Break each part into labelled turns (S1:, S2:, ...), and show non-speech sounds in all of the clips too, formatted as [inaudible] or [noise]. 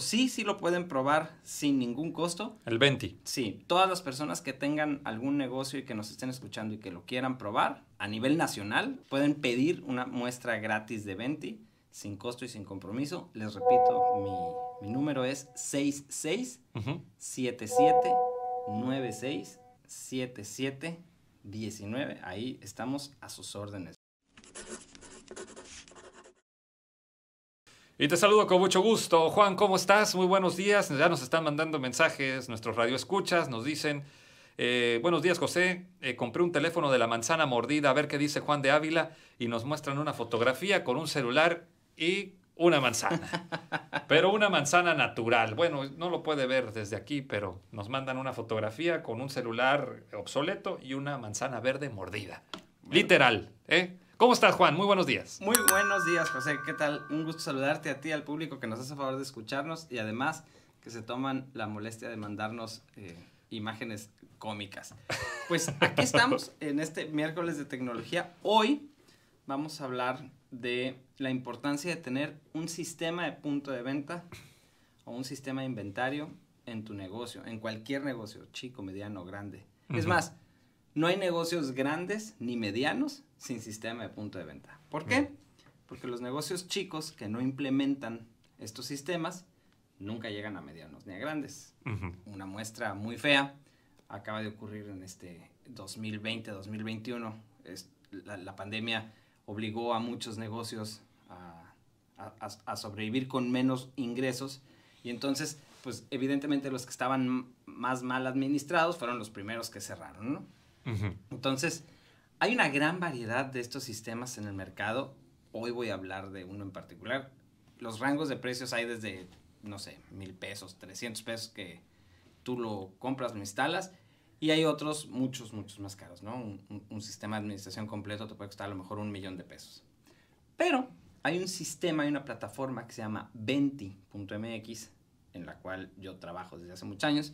S1: Sí, sí lo pueden probar sin ningún costo. El 20. Sí, todas las personas que tengan algún negocio y que nos estén escuchando y que lo quieran probar a nivel nacional, pueden pedir una muestra gratis de 20 sin costo y sin compromiso. Les repito, mi, número es 66 77 19. Ahí estamos a sus órdenes. Y te saludo con mucho gusto. Juan, ¿cómo
S2: estás? Muy buenos días. Ya nos están mandando mensajes, nuestros escuchas nos dicen, eh, buenos días José, eh, compré un teléfono de la manzana mordida, a ver qué dice Juan de Ávila, y nos muestran una fotografía con un celular y una manzana. [laughs] Pero una manzana natural. Bueno, no lo puede ver desde aquí, pero nos mandan una fotografía con un celular obsoleto y una manzana verde mordida. Literal, ¿eh? ¿Cómo estás, Juan? Muy buenos días.
S1: Muy buenos días, José. ¿Qué tal? Un gusto saludarte a ti, al público que nos hace favor de escucharnos y además que se toman la molestia de mandarnos eh, imágenes cómicas. Pues aquí [laughs] estamos en este miércoles de tecnología. Hoy vamos a hablar de la importancia de tener un sistema de punto de venta o un sistema de inventario en tu negocio, en cualquier negocio, chico, mediano, grande. Es más, no hay negocios grandes ni medianos sin sistema de punto de venta. ¿Por mm. qué? Porque los negocios chicos que no implementan estos sistemas nunca llegan a medianos ni a grandes. Una muestra muy fea acaba de ocurrir en este 2020-2021. la, pandemia obligó a muchos negocios a, sobrevivir con menos ingresos y entonces, pues evidentemente los que estaban más mal administrados fueron los primeros que cerraron, ¿no? Entonces, hay una gran variedad de estos sistemas en el mercado. Hoy voy a hablar de uno en particular. Los rangos de precios hay desde, no sé, mil pesos, 300 pesos que tú lo compras, lo instalas. Y hay otros muchos, muchos más caros, ¿no? Un, un sistema de administración completo te puede costar a lo mejor un millón de pesos. Pero hay un sistema, hay una plataforma que se llama Venti.mx, en la cual yo trabajo desde hace muchos años.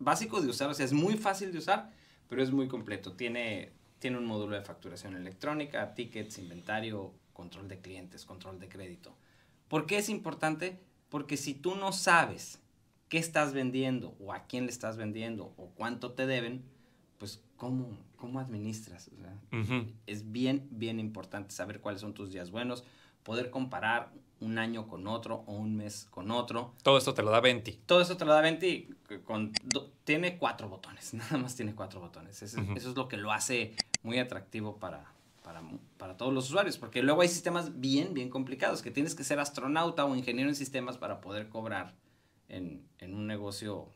S1: Básico de usar, o sea, es muy fácil de usar, pero es muy completo. Tiene tiene un módulo de facturación electrónica, tickets, inventario, control de clientes, control de crédito. ¿Por qué es importante? Porque si tú no sabes qué estás vendiendo o a quién le estás vendiendo o cuánto te deben, pues cómo, cómo administras. Es bien, bien importante saber cuáles son tus días buenos, poder comparar un año con otro o un mes con otro. Todo
S2: esto te lo da Venti.
S1: Todo esto te lo da Venti. Con, tiene cuatro botones, [laughs] nada más tiene cuatro botones. Eso, es lo que lo hace muy atractivo para, para, todos los usuarios, porque luego hay sistemas bien, bien complicados, que tienes que ser astronauta o ingeniero en sistemas para poder cobrar en, un negocio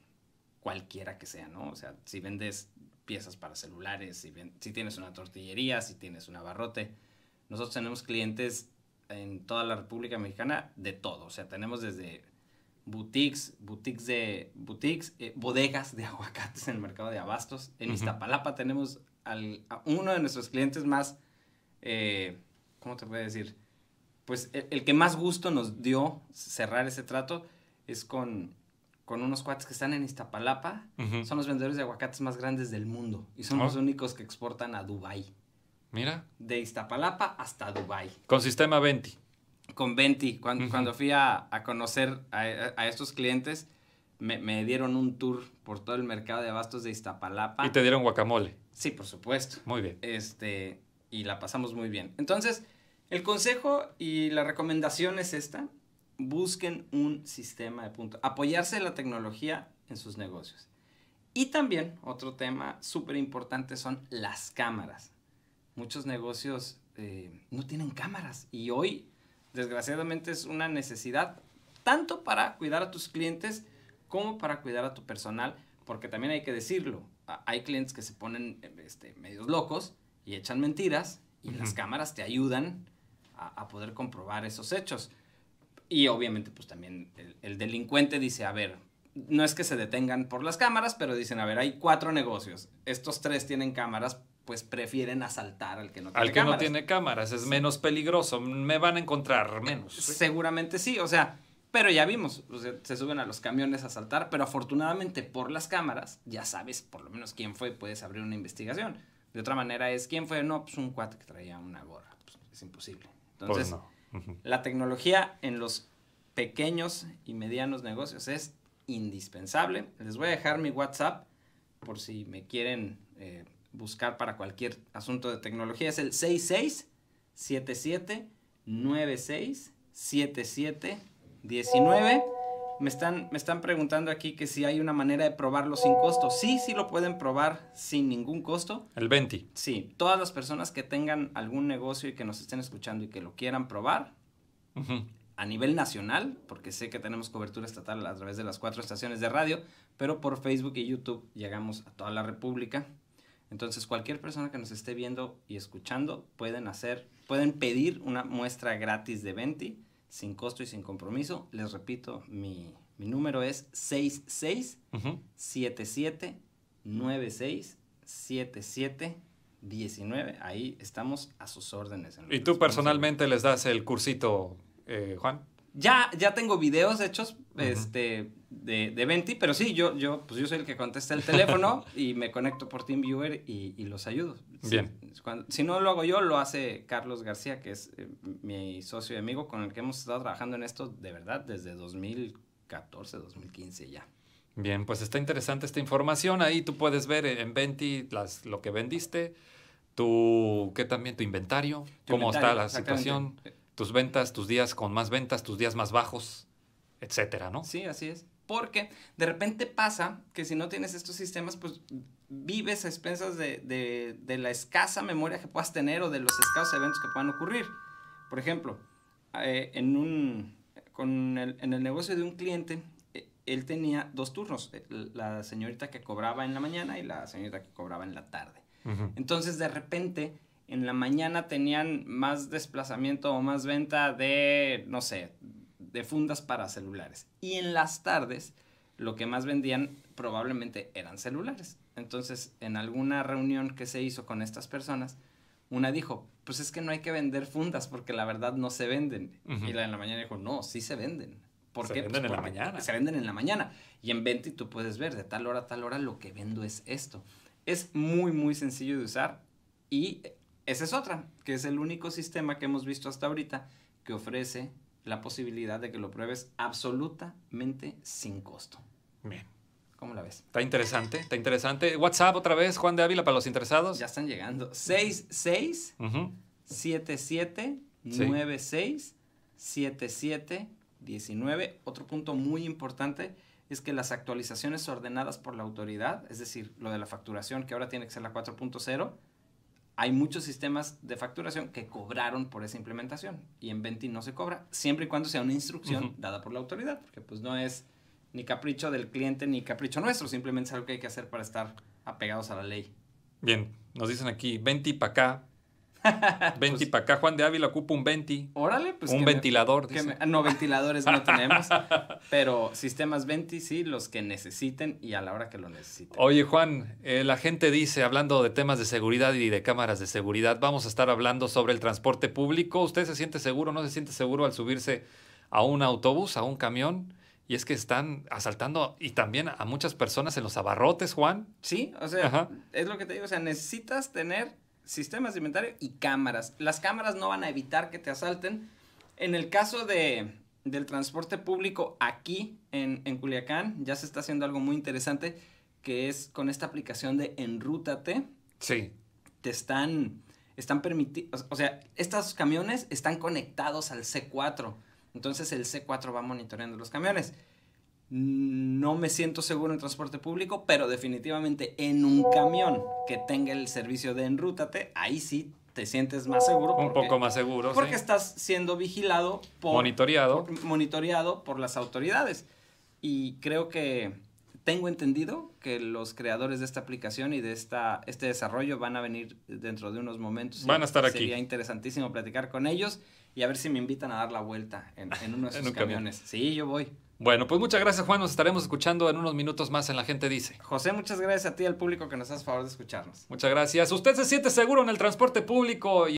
S1: cualquiera que sea, ¿no? O sea, si vendes piezas para celulares, si, si tienes una tortillería, si tienes un abarrote. Nosotros tenemos clientes en toda la República Mexicana de todo. O sea, tenemos desde boutiques, boutiques de boutiques, eh, bodegas de [laughs] aguacates en el mercado de abastos. En Iztapalapa tenemos al, uno de nuestros clientes más, eh, ¿cómo te puedo decir? Pues e, el, que más gusto nos dio cerrar ese trato es con, con unos cuates que están en Iztapalapa. Son los vendedores de aguacates más grandes del mundo y son los ah. únicos que exportan a Dubái. De Iztapalapa hasta Dubai. Con
S2: sistema Venti.
S1: Con Venti. Cuando, fui a, conocer a, estos clientes, me, dieron un tour por todo el mercado de abastos de Iztapalapa. Y te dieron guacamole. Sí, por supuesto. Muy bien. Este, y la pasamos muy bien. Entonces, el consejo y la recomendación es esta. Busquen un sistema de punto Apoyarse en la tecnología en sus negocios. Y también otro tema súper importante son las cámaras muchos negocios eh, no tienen cámaras y hoy desgraciadamente es una necesidad tanto para cuidar a tus clientes como para cuidar a tu personal, porque también hay que decirlo, hay clientes que se ponen este, medios locos y echan mentiras y las cámaras te ayudan a, poder comprobar esos hechos. Y obviamente pues también el, el delincuente dice, a ver, no es que se detengan por las cámaras, pero dicen, a ver, hay cuatro negocios, estos tres tienen cámaras, pues prefieren asaltar al que no tiene cámaras. Al que no tiene cámaras, es menos peligroso, me van a encontrar menos. Eh, seguramente sí, o sea, pero ya vimos, se suben a los camiones a asaltar, pero afortunadamente por las cámaras ya sabes por lo menos quién fue, puedes abrir una investigación. De otra manera es quién fue, no, pues un cuate que traía una gorra, pues, es imposible. Entonces, pues la tecnología en los pequeños y medianos negocios es indispensable. Les voy a dejar mi WhatsApp por si me quieren... Eh, buscar para cualquier asunto de tecnología es el 6677967719. Me están, me están preguntando aquí que si hay una manera de probarlo sin costo. Sí, sí lo pueden probar sin ningún costo. El 20. Sí, todas las personas que tengan algún negocio y que nos estén escuchando y que lo quieran probar, a nivel nacional, porque sé que tenemos cobertura estatal a través de las cuatro estaciones de radio, pero por Facebook y YouTube llegamos a toda la República. Entonces, cualquier persona que nos esté viendo y escuchando pueden hacer, pueden pedir una muestra gratis de Venti sin costo y sin compromiso. Les repito, mi, número es 66 77 96 77 19. Ahí estamos a sus órdenes. ¿Y tú personalmente les das el cursito, eh, Juan? Ya, tengo videos hechos, este, de, de Venti, pero sí, yo, yo, pues yo soy el que contesta el teléfono [laughs] y me conecto por TeamViewer y, y los ayudo. Bien. Si, no lo hago yo, lo hace Carlos García, que es eh, mi socio y amigo con el que hemos estado trabajando en esto de verdad desde 2014, 2015 ya. Bien, pues está interesante esta información. Ahí tú puedes ver en Venti
S2: las, lo que vendiste, tu, ¿qué también tu inventario, cómo está la situación. Eh, tus ventas, tus días con más ventas, tus días más bajos, etcétera, ¿no?
S1: Sí, así es. Porque de repente pasa que si no tienes estos sistemas, pues vives a expensas de, la escasa memoria que puedas tener o de los escasos eventos que puedan ocurrir. Por ejemplo, eh, en, un, el, en el negocio de un cliente, eh, él tenía dos turnos, eh, la señorita que cobraba en la mañana y la señorita que cobraba en la tarde. Entonces, de repente, en la mañana tenían más desplazamiento o más venta de, no sé, de fundas para celulares. Y en las tardes, lo que más vendían probablemente eran celulares. Entonces, en alguna reunión que se hizo con estas personas, una dijo, pues es que no hay que vender fundas porque la verdad no se venden. Y la en la mañana dijo, no, sí se venden. porque se venden pues en la mañana. Se venden en la mañana. Y en y tú puedes ver, de tal hora a tal hora lo que vendo es esto. Es muy, muy sencillo de usar y esa es otra, que es el único sistema que hemos visto hasta ahorita que ofrece la posibilidad de que lo pruebes absolutamente sin costo. Bien. ¿Cómo la ves? Está interesante, está interesante. WhatsApp otra vez, Juan de Ávila, para los interesados. Ya están llegando. 66 77 96 77 19. Otro punto muy importante es que las actualizaciones ordenadas por la autoridad, es decir, lo de la facturación que ahora tiene que ser la 4.0, hay muchos sistemas de facturación que cobraron por esa implementación y en Venti no se cobra, siempre y cuando sea una instrucción dada por la autoridad, porque pues no es ni capricho del cliente ni capricho nuestro, simplemente es algo que hay que hacer para estar apegados a la ley. Bien, nos dicen aquí, Venti para acá, 20 [laughs] pues para acá, Juan de Ávila ocupa un 20. Órale, pues. Un ventilador. no, ventiladores no tenemos, [laughs] pero sistemas 20 sí, los que necesiten y a la hora que lo necesiten.
S2: Oye, Juan, eh, la gente dice, hablando de temas de seguridad y de cámaras de seguridad, vamos a estar hablando sobre el transporte público. ¿Usted se siente seguro, o no se siente seguro al subirse a un autobús, a un camión? Y es que están asaltando y también a muchas personas en los abarrotes, Juan.
S1: Sí, o sea, es lo que te digo, o sea, necesitas tener sistemas de inventario y cámaras. Las cámaras no van a evitar que te asalten. En el caso de, del transporte público aquí en, en, Culiacán, ya se está haciendo algo muy interesante, que es con esta aplicación de Enrútate. Sí. Te están, están permitidos, o sea, estos camiones están conectados al C4. Entonces el C4 va monitoreando los camiones no me siento seguro en transporte público, pero definitivamente en un camión que tenga el servicio de enrútate, ahí sí te sientes más seguro. un poco más seguro. Porque estás siendo vigilado monitoreado. monitoreado por las autoridades. Y creo que tengo entendido que los creadores de esta aplicación y de esta, este desarrollo van a venir dentro de unos momentos. Van a estar aquí. Sería interesantísimo platicar con ellos y a ver si me invitan a dar la vuelta en, uno de [laughs] esos camiones. Sí, yo voy. Bueno, pues muchas gracias, Juan. Nos estaremos escuchando en unos minutos más en La Gente Dice. José, muchas gracias a ti y al público que nos hace favor de
S2: escucharnos. Muchas gracias. Usted se siente seguro en el transporte público. Y...